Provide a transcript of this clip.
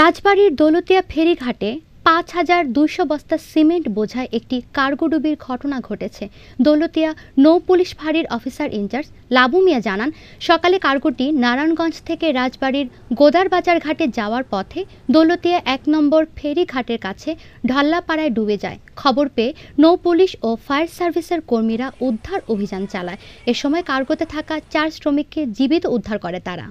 রাজবাড়ির দৌলতিয়া ফেরিঘাটে পাঁচ হাজার দুইশো বস্তা সিমেন্ট বোঝায় একটি কার্গো ডুবির ঘটনা ঘটেছে দৌলতিয়া নৌ পুলিশ ফাঁড়ির অফিসার ইনচার্জ লাবু মিয়া জানান সকালে কার্গোটি নারায়ণগঞ্জ থেকে রাজবাড়ির গোদারবাজার ঘাটে যাওয়ার পথে দৌলতিয়া এক নম্বর ফেরি ঘাটের কাছে ঢল্লাপাড়ায় ডুবে যায় খবর পেয়ে নৌ পুলিশ ও ফায়ার সার্ভিসের কর্মীরা উদ্ধার অভিযান চালায় এ সময় কার্গোতে থাকা চার শ্রমিককে জীবিত উদ্ধার করে তারা